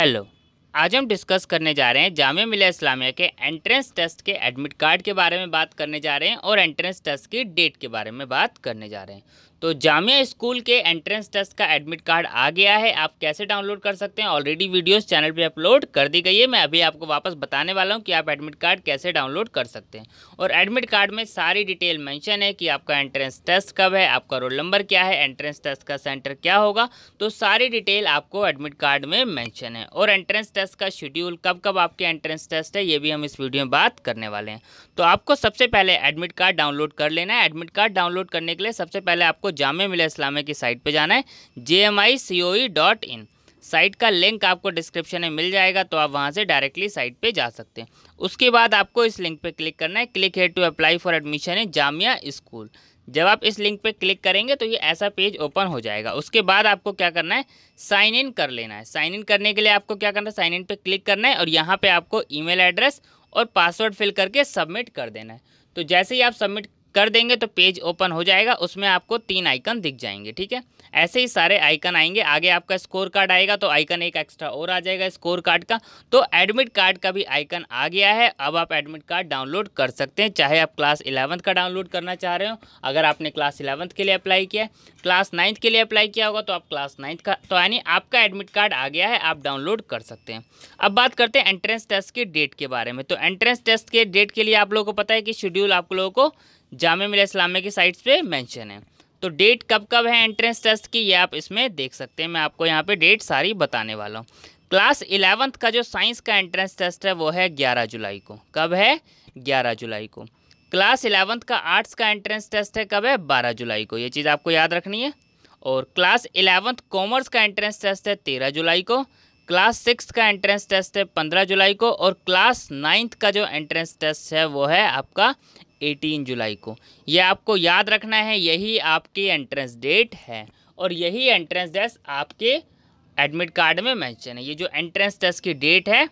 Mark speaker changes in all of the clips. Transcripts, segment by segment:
Speaker 1: hello आज हम discuss करने जा रहे हैं जामिया मिलिया इस्लामिया के एंट्रेंस टेस्ट के एडमिट कार्ड के बारे में बात करने जा रहे हैं और एंट्रेंस टेस्ट की डेट के बारे में बात करने जा रहे हैं तो जामिया स्कूल के एंट्रेंस टेस्ट का एडमिट कार्ड आ गया है आप कैसे डाउनलोड कर सकते हैं ऑलरेडी वीडियोस चैनल पे अपलोड कर दी गई है मैं अभी आपको वापस बताने वाला हूँ कि आप एडमिट कार्ड कैसे डाउनलोड कर सकते हैं और एडमिट कार्ड में सारी डिटेल मेंशन है कि आपका एंट्रेंस टेस्ट कब है आपका रोल नंबर क्या है एंट्रेंस टेस्ट का सेंटर क्या होगा तो सारी डिटेल आपको एडमिट कार्ड में मैंशन है और एंट्रेंस टेस्ट का शेड्यूल कब कब आपके एंट्रेंस टेस्ट है ये भी हम इस वीडियो में बात करने वाले हैं तो आपको सबसे पहले एडमिट कार्ड डाउनलोड कर लेना है एडमिट कार्ड डाउनलोड करने के लिए सबसे पहले आपको आपको जाम मिला इस्लामिया की साइट पर जाना है J M I C O E dot in site का लिंक आपको डिस्क्रिप्शन में मिल जाएगा तो आप वहां से डायरेक्टली साइट पे जा सकते हैं उसके बाद आपको इस लिंक पे क्लिक करना है click head to apply for admission in Jamia school जब आप इस लिंक पे क्लिक करेंगे तो ये ऐसा पेज ओपन हो जाएगा उसके बाद आपको क्या करना है साइन इन कर लेना है साइन इन करने के लिए आपको क्या करना है साइन इन पे क्लिक करना है और यहाँ पे आपको ईमेल एड्रेस और पासवर्ड फिल करके सबमिट कर देना है तो जैसे ही आप सबमिट कर देंगे तो पेज ओपन हो जाएगा उसमें आपको तीन आइकन दिख जाएंगे ठीक है ऐसे ही सारे आइकन आएंगे आगे आपका स्कोर कार्ड आएगा तो आइकन एक एक्स्ट्रा और आ जाएगा स्कोर कार्ड का तो एडमिट कार्ड का भी आइकन आ गया है अब आप एडमिट कार्ड डाउनलोड कर सकते हैं चाहे आप क्लास इलेवंथ का डाउनलोड करना चाह रहे हो अगर आपने क्लास इलेवंथ के लिए अप्लाई किया क्लास नाइन्थ के लिए अप्लाई किया होगा तो आप क्लास नाइन्थ का तो यानी आपका एडमिट कार्ड आ गया है आप डाउनलोड कर सकते हैं अब बात करते हैं एंट्रेंस टेस्ट की डेट के बारे में तो एंट्रेंस टेस्ट के डेट के लिए आप लोगों को पता है कि शेड्यूल आप लोगों को जाम मिल इस्लामिया की साइट्स पे मेंशन है तो डेट कब कब है एंट्रेंस टेस्ट की ये आप इसमें देख सकते हैं मैं आपको यहाँ पे डेट सारी बताने वाला हूँ क्लास इलेवंथ का जो साइंस का एंट्रेंस टेस्ट है वो है ग्यारह जुलाई को कब है ग्यारह जुलाई को क्लास इलेवंथ का आर्ट्स का एंट्रेंस टेस्ट है कब है बारह जुलाई को ये चीज़ आपको याद रखनी है और क्लास इलेवंथ कॉमर्स का एंट्रेंस टेस्ट है तेरह जुलाई को क्लास सिक्स का एंट्रेंस टेस्ट है पंद्रह जुलाई को और क्लास नाइन्थ का जो एंट्रेंस टेस्ट है वो है आपका 18 जुलाई को ये आपको याद रखना है यही आपकी एंट्रेंस डेट है और यही एंट्रेंस टेस्ट आपके एडमिट कार्ड में मेंशन है ये जो एंट्रेंस टेस्ट की डेट है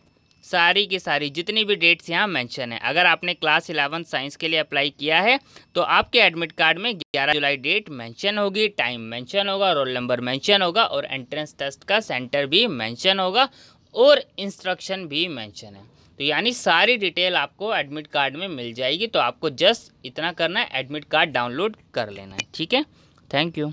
Speaker 1: सारी की सारी जितनी भी डेट्स यहाँ मेंशन है अगर आपने क्लास इलेवन साइंस के लिए अप्लाई किया है तो आपके एडमिट कार्ड में 11 जुलाई डेट मेंशन होगी टाइम मेंशन होगा रोल नंबर मेंशन होगा और एंट्रेंस टेस्ट का सेंटर भी मेंशन होगा और इंस्ट्रक्शन भी मेंशन है तो यानी सारी डिटेल आपको एडमिट कार्ड में मिल जाएगी तो आपको जस्ट इतना करना है एडमिट कार्ड डाउनलोड कर लेना है ठीक है थैंक यू